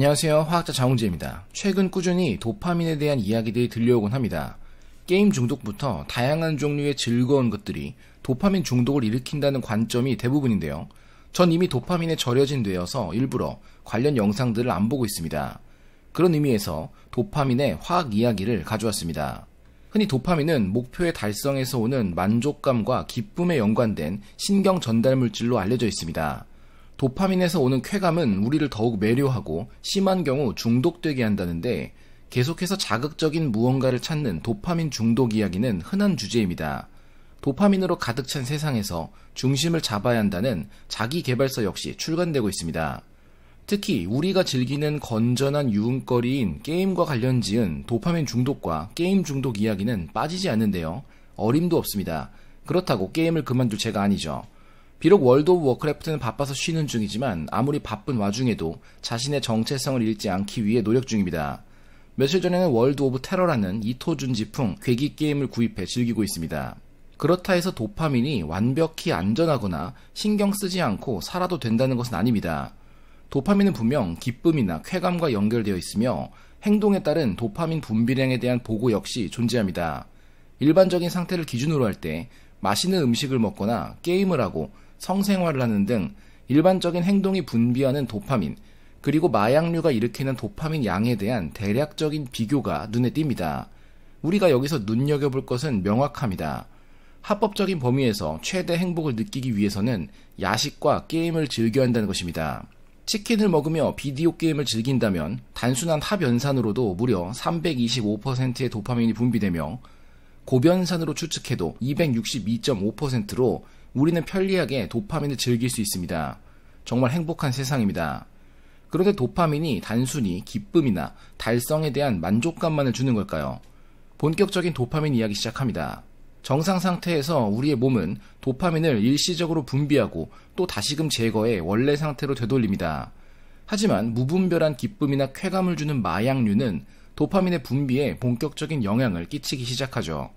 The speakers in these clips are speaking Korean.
안녕하세요. 화학자 장홍재입니다. 최근 꾸준히 도파민에 대한 이야기들이 들려오곤 합니다. 게임 중독부터 다양한 종류의 즐거운 것들이 도파민 중독을 일으킨다는 관점이 대부분인데요. 전 이미 도파민에 절여진 되어서 일부러 관련 영상들을 안 보고 있습니다. 그런 의미에서 도파민의 화학 이야기를 가져왔습니다. 흔히 도파민은 목표의 달성에서 오는 만족감과 기쁨에 연관된 신경 전달 물질로 알려져 있습니다. 도파민에서 오는 쾌감은 우리를 더욱 매료하고 심한 경우 중독되게 한다는데 계속해서 자극적인 무언가를 찾는 도파민 중독 이야기는 흔한 주제입니다. 도파민으로 가득 찬 세상에서 중심을 잡아야 한다는 자기 개발서 역시 출간되고 있습니다. 특히 우리가 즐기는 건전한 유흥거리인 게임과 관련 지은 도파민 중독과 게임 중독 이야기는 빠지지 않는데요. 어림도 없습니다. 그렇다고 게임을 그만둘 죄가 아니죠. 비록 월드 오브 워크래프트는 바빠서 쉬는 중이지만 아무리 바쁜 와중에도 자신의 정체성을 잃지 않기 위해 노력 중입니다. 며칠 전에는 월드 오브 테러라는 이토준 지풍 괴기 게임을 구입해 즐기고 있습니다. 그렇다 해서 도파민이 완벽히 안전하거나 신경 쓰지 않고 살아도 된다는 것은 아닙니다. 도파민은 분명 기쁨이나 쾌감과 연결되어 있으며 행동에 따른 도파민 분비량에 대한 보고 역시 존재합니다. 일반적인 상태를 기준으로 할 때 맛있는 음식을 먹거나 게임을 하고 성생활을 하는 등 일반적인 행동이 분비하는 도파민, 그리고 마약류가 일으키는 도파민 양에 대한 대략적인 비교가 눈에 띕니다. 우리가 여기서 눈여겨볼 것은 명확합니다. 합법적인 범위에서 최대 행복을 느끼기 위해서는 야식과 게임을 즐겨야 한다는 것입니다. 치킨을 먹으며 비디오 게임을 즐긴다면 단순한 하변산으로도 무려 325%의 도파민이 분비되며 고변산으로 추측해도 262.5%로 우리는 편리하게 도파민을 즐길 수 있습니다. 정말 행복한 세상입니다. 그런데 도파민이 단순히 기쁨이나 달성에 대한 만족감만을 주는 걸까요? 본격적인 도파민 이야기 시작합니다. 정상 상태에서 우리의 몸은 도파민을 일시적으로 분비하고 또 다시금 제거해 원래 상태로 되돌립니다. 하지만 무분별한 기쁨이나 쾌감을 주는 마약류는 도파민의 분비에 본격적인 영향을 끼치기 시작하죠.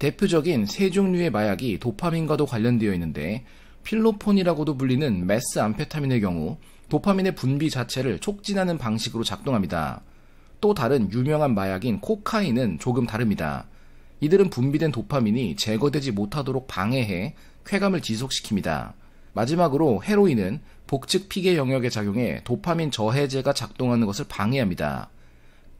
대표적인 세 종류의 마약이 도파민과도 관련되어 있는데 필로폰이라고도 불리는 메스 암페타민의 경우 도파민의 분비 자체를 촉진하는 방식으로 작동합니다. 또 다른 유명한 마약인 코카인은 조금 다릅니다. 이들은 분비된 도파민이 제거되지 못하도록 방해해 쾌감을 지속시킵니다. 마지막으로 헤로인은 복측 피계 영역에 작용해 도파민 저해제가 작동하는 것을 방해합니다.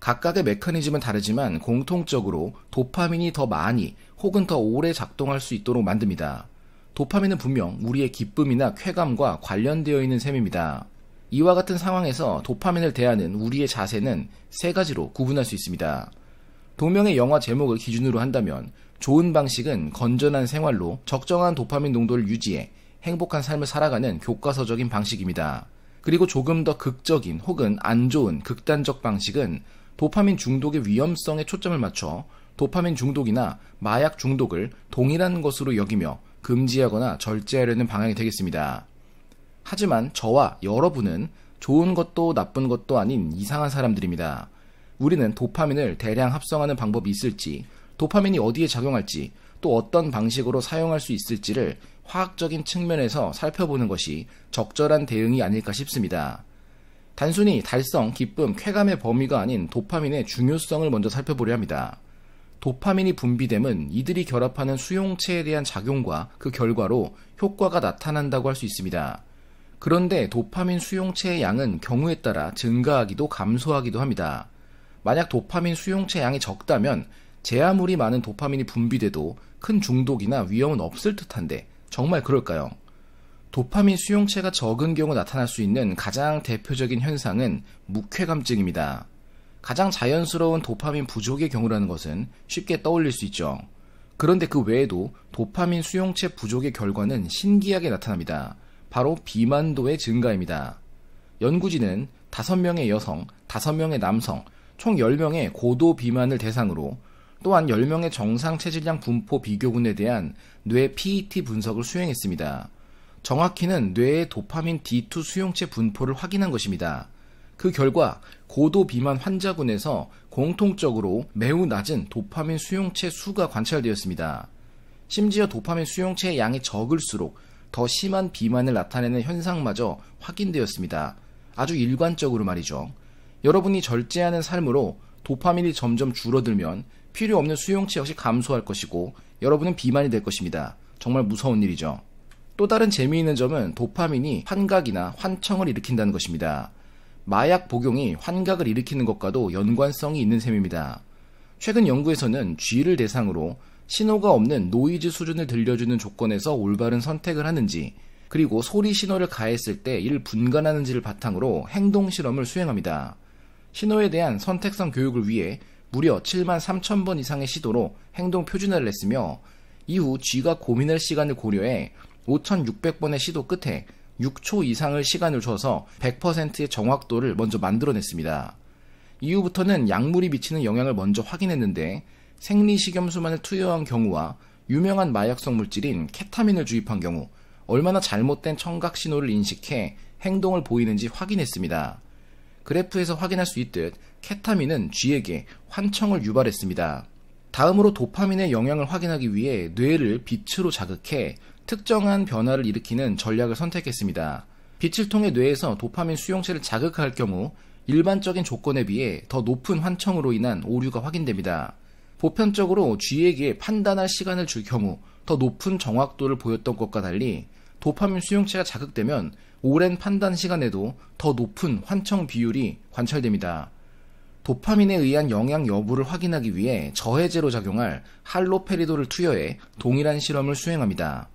각각의 메커니즘은 다르지만 공통적으로 도파민이 더 많이 혹은 더 오래 작동할 수 있도록 만듭니다. 도파민은 분명 우리의 기쁨이나 쾌감과 관련되어 있는 셈입니다. 이와 같은 상황에서 도파민을 대하는 우리의 자세는 세 가지로 구분할 수 있습니다. 동명의 영화 제목을 기준으로 한다면 좋은 방식은 건전한 생활로 적정한 도파민 농도를 유지해 행복한 삶을 살아가는 교과서적인 방식입니다. 그리고 조금 더 극적인 혹은 안 좋은 극단적 방식은 도파민 중독의 위험성에 초점을 맞춰 도파민 중독이나 마약 중독을 동일한 것으로 여기며 금지하거나 절제하려는 방향이 되겠습니다. 하지만 저와 여러분은 좋은 것도 나쁜 것도 아닌 이상한 사람들입니다. 우리는 도파민을 대량 합성하는 방법이 있을지, 도파민이 어디에 작용할지, 또 어떤 방식으로 사용할 수 있을지를 화학적인 측면에서 살펴보는 것이 적절한 대응이 아닐까 싶습니다. 단순히 달성, 기쁨, 쾌감의 범위가 아닌 도파민의 중요성을 먼저 살펴보려 합니다. 도파민이 분비됨은 이들이 결합하는 수용체에 대한 작용과 그 결과로 효과가 나타난다고 할 수 있습니다. 그런데 도파민 수용체의 양은 경우에 따라 증가하기도 감소하기도 합니다. 만약 도파민 수용체 양이 적다면 제 아무리 많은 도파민이 분비돼도 큰 중독이나 위험은 없을 듯한데 정말 그럴까요? 도파민 수용체가 적은 경우 나타날 수 있는 가장 대표적인 현상은 묵쾌감증입니다. 가장 자연스러운 도파민 부족의 경우라는 것은 쉽게 떠올릴 수 있죠. 그런데 그 외에도 도파민 수용체 부족의 결과는 신기하게 나타납니다. 바로 비만도의 증가입니다. 연구진은 5명의 여성, 5명의 남성, 총 10명의 고도 비만을 대상으로 또한 10명의 정상 체질량 분포 비교군에 대한 뇌 PET 분석을 수행했습니다. 정확히는 뇌의 도파민 D2 수용체 분포를 확인한 것입니다. 그 결과 고도 비만 환자군에서 공통적으로 매우 낮은 도파민 수용체 수가 관찰되었습니다. 심지어 도파민 수용체의 양이 적을수록 더 심한 비만을 나타내는 현상마저 확인되었습니다. 아주 일관적으로 말이죠. 여러분이 절제하는 삶으로 도파민이 점점 줄어들면 필요 없는 수용체 역시 감소할 것이고 여러분은 비만이 될 것입니다. 정말 무서운 일이죠. 또 다른 재미있는 점은 도파민이 환각이나 환청을 일으킨다는 것입니다. 마약 복용이 환각을 일으키는 것과도 연관성이 있는 셈입니다. 최근 연구에서는 쥐를 대상으로 신호가 없는 노이즈 수준을 들려주는 조건에서 올바른 선택을 하는지, 그리고 소리 신호를 가했을 때 이를 분간하는지를 바탕으로 행동 실험을 수행합니다. 신호에 대한 선택성 교육을 위해 무려 7만 3천 번 이상의 시도로 행동 표준화를 했으며, 이후 쥐가 고민할 시간을 고려해 5,600번의 시도 끝에 6초 이상을 시간을 줘서 100%의 정확도를 먼저 만들어냈습니다. 이후부터는 약물이 미치는 영향을 먼저 확인했는데 생리식염수만을 투여한 경우와 유명한 마약성 물질인 케타민을 주입한 경우 얼마나 잘못된 청각 신호를 인식해 행동을 보이는지 확인했습니다. 그래프에서 확인할 수 있듯 케타민은 쥐에게 환청을 유발했습니다. 다음으로 도파민의 영향을 확인하기 위해 뇌를 빛으로 자극해 특정한 변화를 일으키는 전략을 선택했습니다. 빛을 통해 뇌에서 도파민 수용체를 자극할 경우 일반적인 조건에 비해 더 높은 환청으로 인한 오류가 확인됩니다. 보편적으로 쥐에게 판단할 시간을 줄 경우 더 높은 정확도를 보였던 것과 달리 도파민 수용체가 자극되면 오랜 판단 시간에도 더 높은 환청 비율이 관찰됩니다. 도파민에 의한 영향 여부를 확인하기 위해 저해제로 작용할 할로페리도를 투여해 동일한 실험을 수행합니다.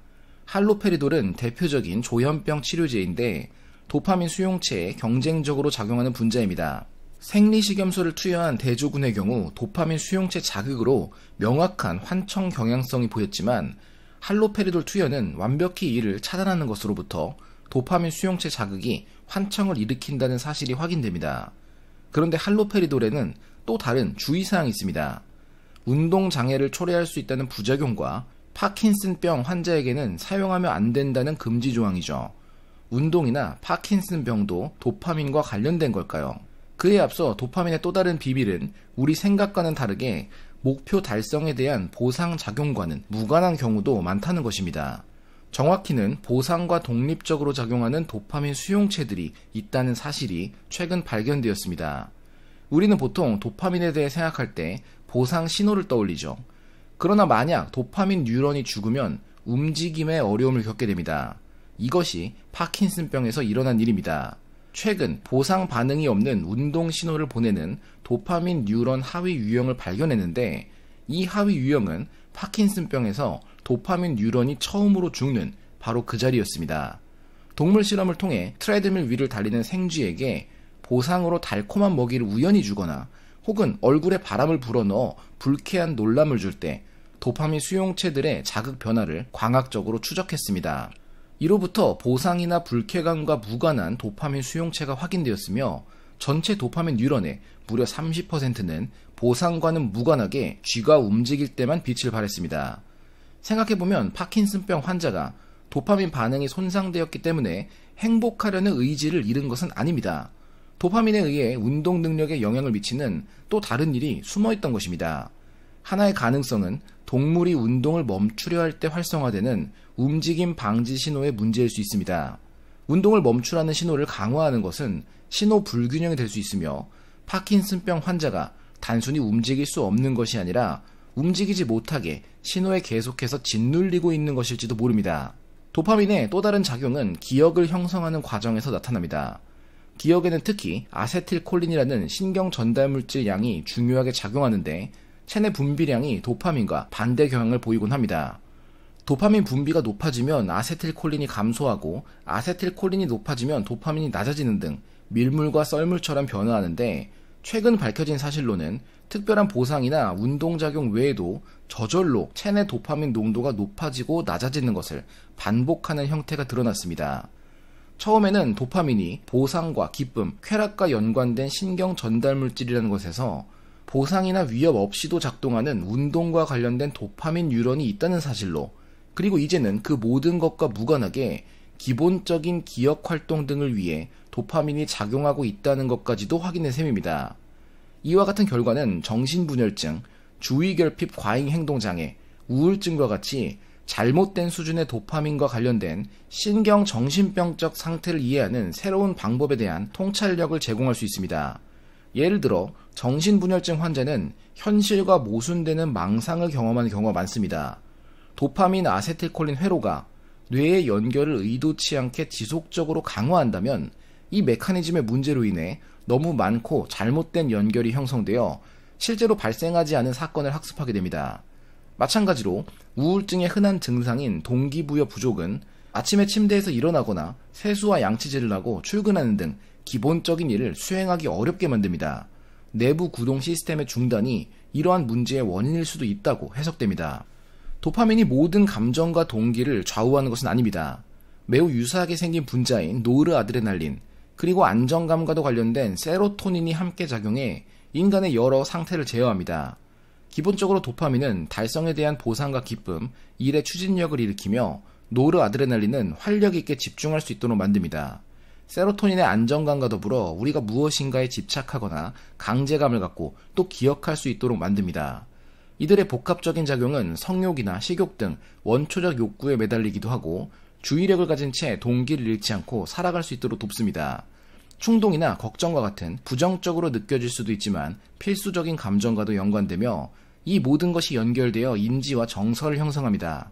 할로페리돌은 대표적인 조현병 치료제인데 도파민 수용체에 경쟁적으로 작용하는 분자입니다. 생리식염수를 투여한 대조군의 경우 도파민 수용체 자극으로 명확한 환청 경향성이 보였지만 할로페리돌 투여는 완벽히 이를 차단하는 것으로부터 도파민 수용체 자극이 환청을 일으킨다는 사실이 확인됩니다. 그런데 할로페리돌에는 또 다른 주의사항이 있습니다. 운동 장애를 초래할 수 있다는 부작용과 파킨슨병 환자에게는 사용하면 안 된다는 금지 조항이죠. 운동이나 파킨슨병도 도파민과 관련된 걸까요? 그에 앞서 도파민의 또 다른 비밀은 우리 생각과는 다르게 목표 달성에 대한 보상 작용과는 무관한 경우도 많다는 것입니다. 정확히는 보상과 독립적으로 작용하는 도파민 수용체들이 있다는 사실이 최근 발견되었습니다. 우리는 보통 도파민에 대해 생각할 때 보상 신호를 떠올리죠. 그러나 만약 도파민 뉴런이 죽으면 움직임에 어려움을 겪게 됩니다. 이것이 파킨슨병에서 일어난 일입니다. 최근 보상 반응이 없는 운동 신호를 보내는 도파민 뉴런 하위 유형을 발견했는데 이 하위 유형은 파킨슨병에서 도파민 뉴런이 처음으로 죽는 바로 그 자리였습니다. 동물 실험을 통해 트레드밀 위를 달리는 생쥐에게 보상으로 달콤한 먹이를 우연히 주거나 혹은 얼굴에 바람을 불어넣어 불쾌한 놀람을 줄 때 도파민 수용체들의 자극 변화를 광학적으로 추적했습니다. 이로부터 보상이나 불쾌감과 무관한 도파민 수용체가 확인되었으며 전체 도파민 뉴런의 무려 30%는 보상과는 무관하게 쥐가 움직일 때만 빛을 발했습니다. 생각해보면 파킨슨병 환자가 도파민 반응이 손상되었기 때문에 행복하려는 의지를 잃은 것은 아닙니다. 도파민에 의해 운동 능력에 영향을 미치는 또 다른 일이 숨어 있던 것입니다. 하나의 가능성은 동물이 운동을 멈추려 할 때 활성화되는 움직임 방지 신호의 문제일 수 있습니다. 운동을 멈추라는 신호를 강화하는 것은 신호 불균형이 될 수 있으며 파킨슨병 환자가 단순히 움직일 수 없는 것이 아니라 움직이지 못하게 신호에 계속해서 짓눌리고 있는 것일지도 모릅니다. 도파민의 또 다른 작용은 기억을 형성하는 과정에서 나타납니다. 기억에는 특히 아세틸콜린이라는 신경 전달물질 양이 중요하게 작용하는데 체내 분비량이 도파민과 반대 경향을 보이곤 합니다. 도파민 분비가 높아지면 아세틸콜린이 감소하고 아세틸콜린이 높아지면 도파민이 낮아지는 등 밀물과 썰물처럼 변화하는데 최근 밝혀진 사실로는 특별한 보상이나 운동작용 외에도 저절로 체내 도파민 농도가 높아지고 낮아지는 것을 반복하는 형태가 드러났습니다. 처음에는 도파민이 보상과 기쁨, 쾌락과 연관된 신경 전달 물질이라는 것에서 보상이나 위협 없이도 작동하는 운동과 관련된 도파민 뉴런이 있다는 사실로 그리고 이제는 그 모든 것과 무관하게 기본적인 기억 활동 등을 위해 도파민이 작용하고 있다는 것까지도 확인의 셈입니다. 이와 같은 결과는 정신분열증, 주의결핍 과잉 행동장애, 우울증과 같이 잘못된 수준의 도파민과 관련된 신경 정신병적 상태를 이해하는 새로운 방법에 대한 통찰력을 제공할 수 있습니다. 예를 들어 정신분열증 환자는 현실과 모순되는 망상을 경험하는 경우가 많습니다. 도파민 아세틸콜린 회로가 뇌의 연결을 의도치 않게 지속적으로 강화한다면 이 메커니즘의 문제로 인해 너무 많고 잘못된 연결이 형성되어 실제로 발생하지 않은 사건을 학습하게 됩니다. 마찬가지로 우울증의 흔한 증상인 동기부여 부족은 아침에 침대에서 일어나거나 세수와 양치질을 하고 출근하는 등 기본적인 일을 수행하기 어렵게 만듭니다. 내부 구동 시스템의 중단이 이러한 문제의 원인일 수도 있다고 해석됩니다. 도파민이 모든 감정과 동기를 좌우하는 것은 아닙니다. 매우 유사하게 생긴 분자인 노르아드레날린, 그리고 안정감과도 관련된 세로토닌이 함께 작용해 인간의 여러 상태를 제어합니다. 기본적으로 도파민은 달성에 대한 보상과 기쁨, 일의 추진력을 일으키며 노르아드레날린은 활력 있게 집중할 수 있도록 만듭니다. 세로토닌의 안정감과 더불어 우리가 무엇인가에 집착하거나 강제감을 갖고 또 기억할 수 있도록 만듭니다. 이들의 복합적인 작용은 성욕이나 식욕 등 원초적 욕구에 매달리기도 하고 주의력을 가진 채 동기를 잃지 않고 살아갈 수 있도록 돕습니다. 충동이나 걱정과 같은 부정적으로 느껴질 수도 있지만 필수적인 감정과도 연관되며 이 모든 것이 연결되어 인지와 정서를 형성합니다.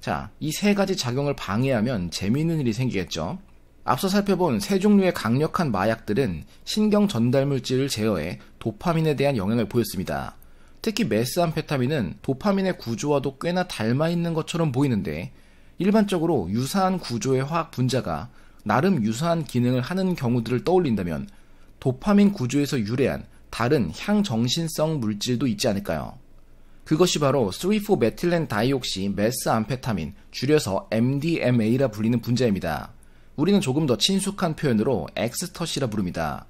자, 이 세 가지 작용을 방해하면 재미있는 일이 생기겠죠. 앞서 살펴본 세 종류의 강력한 마약들은 신경 전달 물질을 제어해 도파민에 대한 영향을 보였습니다. 특히 메스암페타민은 도파민의 구조와도 꽤나 닮아 있는 것처럼 보이는데 일반적으로 유사한 구조의 화학 분자가 나름 유사한 기능을 하는 경우들을 떠올린다면 도파민 구조에서 유래한 다른 향정신성 물질도 있지 않을까요? 그것이 바로 3,4메틸렌 다이옥시 메스암페타민, 줄여서 MDMA라 불리는 분자입니다. 우리는 조금 더 친숙한 표현으로 엑스터시라 부릅니다.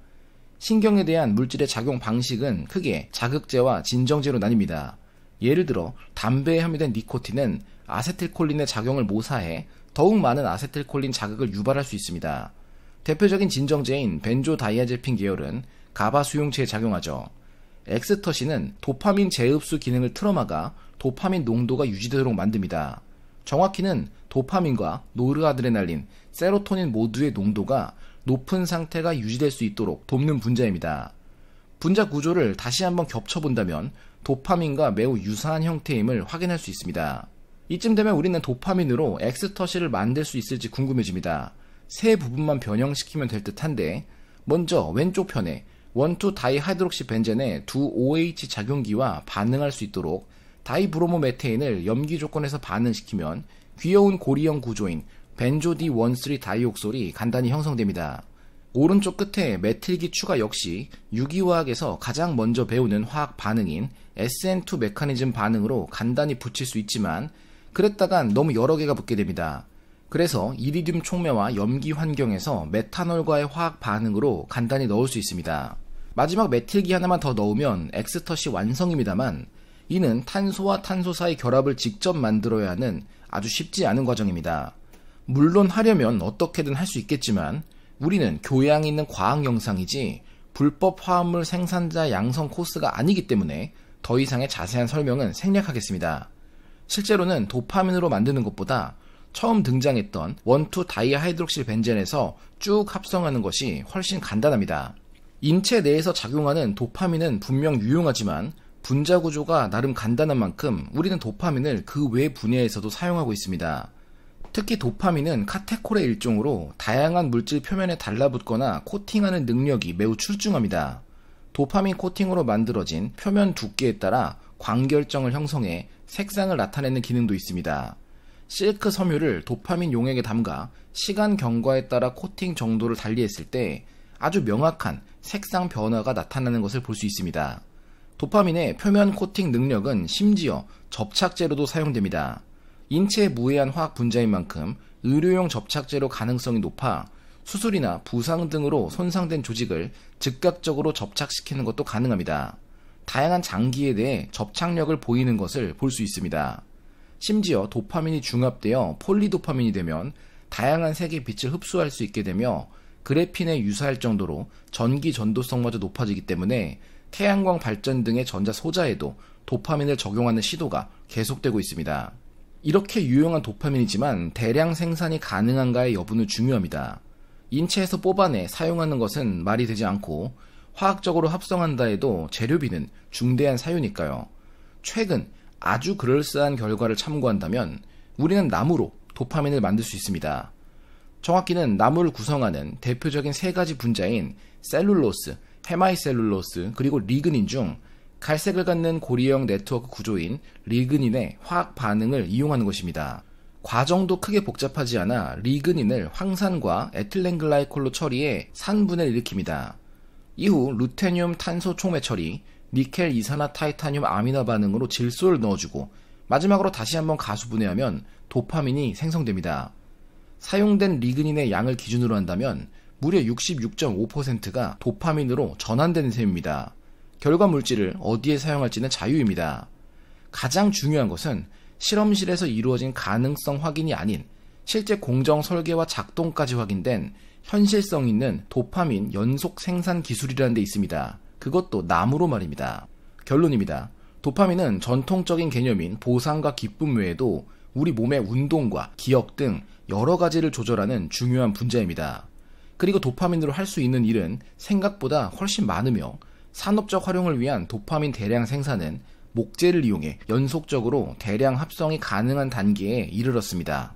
신경에 대한 물질의 작용 방식은 크게 자극제와 진정제로 나뉩니다. 예를 들어 담배에 함유된 니코틴은 아세틸콜린의 작용을 모사해 더욱 많은 아세틸콜린 자극을 유발할 수 있습니다. 대표적인 진정제인 벤조다이아제핀 계열은 가바 수용체에 작용하죠. 엑스터시는 도파민 재흡수 기능을 틀어막아 도파민 농도가 유지되도록 만듭니다. 정확히는 도파민과 노르아드레날린, 세로토닌 모두의 농도가 높은 상태가 유지될 수 있도록 돕는 분자입니다. 분자 구조를 다시 한번 겹쳐본다면 도파민과 매우 유사한 형태임을 확인할 수 있습니다. 이쯤 되면 우리는 도파민으로 엑스터시를 만들 수 있을지 궁금해집니다. 세 부분만 변형시키면 될 듯한데 먼저 왼쪽 편에 원투 다이하이드록시 벤젠의 두 OH 작용기와 반응할 수 있도록 다이브로모 메테인을 염기 조건에서 반응시키면 귀여운 고리형 구조인 벤조디원1리 다이옥솔이 간단히 형성됩니다. 오른쪽 끝에 메틸기 추가 역시 유기화학에서 가장 먼저 배우는 화학 반응인 SN2 메커니즘 반응으로 간단히 붙일 수 있지만 그랬다간 너무 여러 개가 붙게 됩니다. 그래서 이리듐 촉매와 염기 환경에서 메탄올과의 화학 반응으로 간단히 넣을 수 있습니다. 마지막 메틸기 하나만 더 넣으면 엑스터시 완성입니다만 이는 탄소와 탄소 사이 결합을 직접 만들어야 하는 아주 쉽지 않은 과정입니다. 물론 하려면 어떻게든 할 수 있겠지만 우리는 교양 있는 과학 영상이지 불법 화합물 생산자 양성 코스가 아니기 때문에 더 이상의 자세한 설명은 생략하겠습니다. 실제로는 도파민으로 만드는 것보다 처음 등장했던 원투 다이하이드록실 벤젠에서 쭉 합성하는 것이 훨씬 간단합니다. 인체 내에서 작용하는 도파민은 분명 유용하지만 분자 구조가 나름 간단한 만큼 우리는 도파민을 그 외 분야에서도 사용하고 있습니다. 특히 도파민은 카테콜의 일종으로 다양한 물질 표면에 달라붙거나 코팅하는 능력이 매우 출중합니다. 도파민 코팅으로 만들어진 표면 두께에 따라 광결정을 형성해 색상을 나타내는 기능도 있습니다. 실크 섬유를 도파민 용액에 담가 시간 경과에 따라 코팅 정도를 달리했을 때 아주 명확한 색상 변화가 나타나는 것을 볼 수 있습니다. 도파민의 표면 코팅 능력은 심지어 접착제로도 사용됩니다. 인체 에 무해한 화학 분자인 만큼 의료용 접착제로 가능성이 높아 수술이나 부상 등으로 손상된 조직을 즉각적으로 접착시키는 것도 가능합니다. 다양한 장기에 대해 접착력을 보이는 것을 볼 수 있습니다. 심지어 도파민이 중합되어 폴리도파민이 되면 다양한 색의 빛을 흡수할 수 있게 되며 그래핀에 유사할 정도로 전기 전도성마저 높아지기 때문에 태양광 발전 등의 전자 소자에도 도파민을 적용하는 시도가 계속되고 있습니다. 이렇게 유용한 도파민이지만 대량 생산이 가능한가의 여부는 중요합니다. 인체에서 뽑아내 사용하는 것은 말이 되지 않고 화학적으로 합성한다 해도 재료비는 중대한 사유니까요. 최근 아주 그럴싸한 결과를 참고한다면 우리는 나무로 도파민을 만들 수 있습니다. 정확히는 나무를 구성하는 대표적인 세 가지 분자인 셀룰로스, 헤마이셀룰로스, 그리고 리그닌 중 갈색을 갖는 고리형 네트워크 구조인 리그닌의 화학 반응을 이용하는 것입니다. 과정도 크게 복잡하지 않아 리그닌을 황산과 에틸렌글라이콜로 처리해 산분을 일으킵니다. 이후 루테늄 탄소 총매 처리, 니켈 이산화 타이타늄 아미노 반응으로 질소를 넣어주고 마지막으로 다시 한번 가수분해하면 도파민이 생성됩니다. 사용된 리그닌의 양을 기준으로 한다면 무려 66.5%가 도파민으로 전환되는 셈입니다. 결과 물질을 어디에 사용할지는 자유입니다. 가장 중요한 것은 실험실에서 이루어진 가능성 확인이 아닌 실제 공정 설계와 작동까지 확인된 현실성 있는 도파민 연속 생산 기술이라는 데 있습니다. 그것도 나무로 말입니다. 결론입니다. 도파민은 전통적인 개념인 보상과 기쁨 외에도 우리 몸의 운동과 기억 등 여러 가지를 조절하는 중요한 분자입니다. 그리고 도파민으로 할 수 있는 일은 생각보다 훨씬 많으며 산업적 활용을 위한 도파민 대량 생산은 목재를 이용해 연속적으로 대량 합성이 가능한 단계에 이르렀습니다.